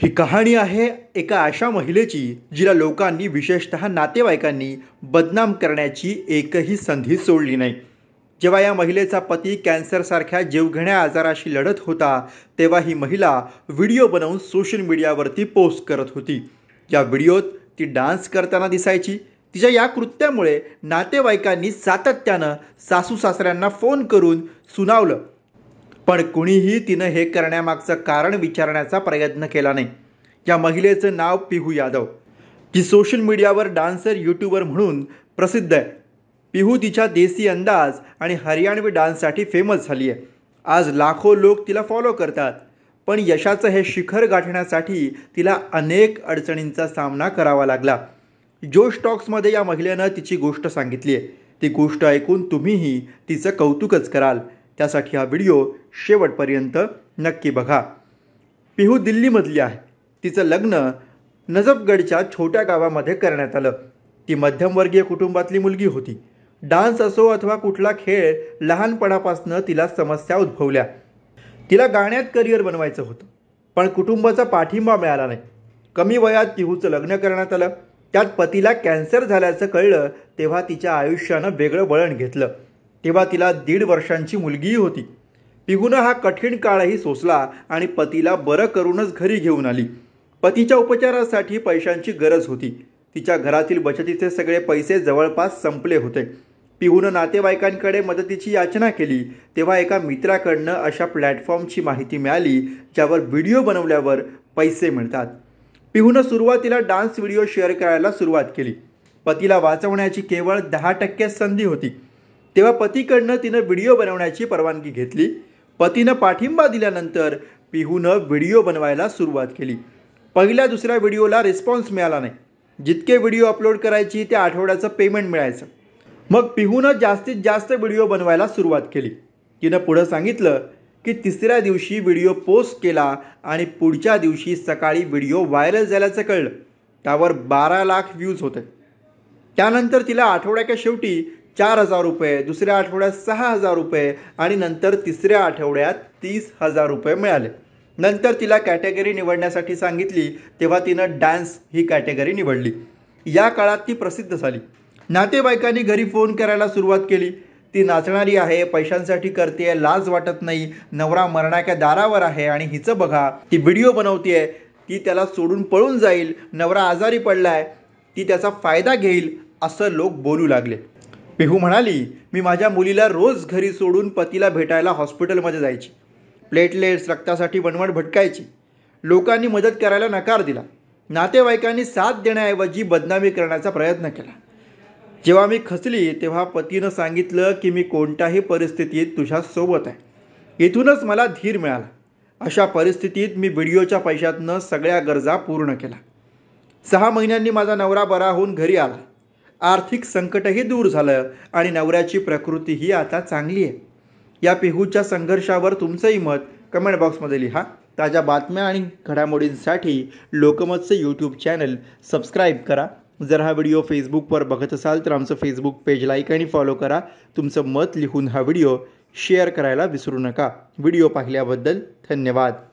ही कहाणी आहे एका अशा महिलेची जिला लोकांनी विशेषतः नातेवाईकांनी बदनाम करण्याची एकही संधी सोडली नाही जेव्हा या महिलेचा पती कॅन्सरसारख्या जीवघेण्या आजाराशी लढत होता तेव्हा ही महिला व्हिडिओ बनवून सोशल मीडियावरती पोस्ट करत होती या व्हिडिओत ती डान्स करताना दिसायची तिच्या या कृत्यामुळे नातेवाईकांनी सातत्यानं सासू सासऱ्यांना फोन करून सुनावलं पण कुणीही तिनं हे करण्यामागचं कारण विचारण्याचा प्रयत्न केला नाही या महिलेचं नाव पिहू यादव जी सोशल मीडियावर डान्सर युट्यूबर म्हणून प्रसिद्ध आहे पिहू तिच्या देसी अंदाज आणि हरियाणवी डान्ससाठी फेमस झाली आहे आज लाखो लोक तिला फॉलो करतात पण यशाचं हे शिखर गाठण्यासाठी तिला अनेक अडचणींचा सामना करावा लागला जो टॉक्समध्ये या महिलेनं तिची गोष्ट सांगितली आहे ती गोष्ट ऐकून तुम्हीही तिचं कौतुकच कराल त्यासाठी हा व्हिडिओ शेवटपर्यंत नक्की बघा पिहू दिल्लीमधली आहे तिचं लग्न नजफगडच्या छोट्या गावामध्ये करण्यात आलं ती मध्यमवर्गीय कुटुंबातली मुलगी होती डान्स असो अथवा कुठला खेळ लहानपणापासून तिला समस्या उद्भवल्या तिला गाण्यात करिअर बनवायचं होतं पण कुटुंबाचा पाठिंबा मिळाला नाही कमी वयात पिहूचं लग्न करण्यात आलं त्यात पतीला कॅन्सर झाल्याचं कळलं तेव्हा तिच्या आयुष्यानं वेगळं वळण घेतलं तेव्हा तिला दीड वर्षांची मुलगीही होती पिगुनं हा कठीण काळही सोसला आणि पतीला बरं करूनच घरी घेऊन आली पतीच्या उपचारासाठी पैशांची गरज होती तिच्या घरातील बचतीचे सगळे पैसे जवळपास संपले होते पिहूनं नातेवाईकांकडे मदतीची याचना केली तेव्हा एका मित्राकडनं अशा प्लॅटफॉर्मची माहिती मिळाली ज्यावर व्हिडिओ बनवल्यावर पैसे मिळतात पिहूनं सुरुवातीला डान्स व्हिडिओ शेअर करायला सुरुवात केली पतीला वाचवण्याची केवळ दहा टक्के संधी होती तेव्हा पतीकडनं तिनं व्हिडिओ बनवण्याची परवानगी घेतली पतीनं पाठिंबा दिल्यानंतर पिहूनं व्हिडिओ बनवायला सुरुवात केली पहिल्या दुसऱ्या व्हिडिओला रिस्पॉन्स मिळाला नाही जितके व्हिडिओ अपलोड करायची त्या आठवड्याचं पेमेंट मिळायचं मग पिहूनं जास्तीत जास्त व्हिडिओ बनवायला सुरुवात केली तिनं पुढं सांगितलं की तिसऱ्या दिवशी व्हिडिओ पोस्ट केला आणि पुढच्या दिवशी सकाळी व्हिडिओ व्हायरल झाल्याचं कळलं त्यावर बारा लाख व्ह्यूज होते त्यानंतर तिला आठवड्याच्या शेवटी चार हजार रुपये दुसऱ्या आठवड्यात सहा हजार रुपये आणि नंतर तिसऱ्या आठवड्यात तीस हजार रुपये मिळाले नंतर तिला कॅटेगरी निवडण्यासाठी सांगितली तेव्हा तिनं डान्स ही कॅटेगरी निवडली या काळात ती प्रसिद्ध झाली नातेवाईकांनी घरी फोन करायला सुरुवात केली ती नाचणारी आहे पैशांसाठी करते लाज वाटत नाही नवरा मरणाच्या दारावर आहे आणि हिचं बघा ती व्हिडिओ बनवतेय ती त्याला सोडून पळून जाईल नवरा आजारी पडलाय ती त्याचा फायदा घेईल असं लोक बोलू लागले पिहू म्हणाली मी माझ्या मुलीला रोज घरी सोडून पतीला भेटायला हॉस्पिटलमध्ये जायची प्लेटलेट्स रक्तासाठी वणवण भटकायची लोकांनी मदत करायला नकार दिला नातेवाईकांनी साथ देण्याऐवजी बदनामी करण्याचा प्रयत्न केला जेव्हा मी खचली तेव्हा पतीनं सांगितलं की मी कोणत्याही परिस्थितीत सोबत आहे इथूनच मला धीर मिळाला अशा परिस्थितीत मी व्हिडिओच्या पैशातनं सगळ्या गरजा पूर्ण केल्या सहा महिन्यांनी माझा नवरा बरा होऊन घरी आला आर्थिक संकटही दूर झालं आणि नवऱ्याची प्रकृतीही आता चांगली आहे या पिहूच्या संघर्षावर तुमचंही मत कमेंट बॉक्समध्ये लिहा ताज्या बातम्या आणि घडामोडींसाठी लोकमतचं यूट्यूब चॅनल सबस्क्राईब करा जर हा व्हिडिओ फेसबुकवर बघत असाल तर आमचं फेसबुक पेज लाईक आणि फॉलो करा तुमचं मत लिहून हा व्हिडिओ शेअर करायला विसरू नका व्हिडिओ पाहिल्याबद्दल धन्यवाद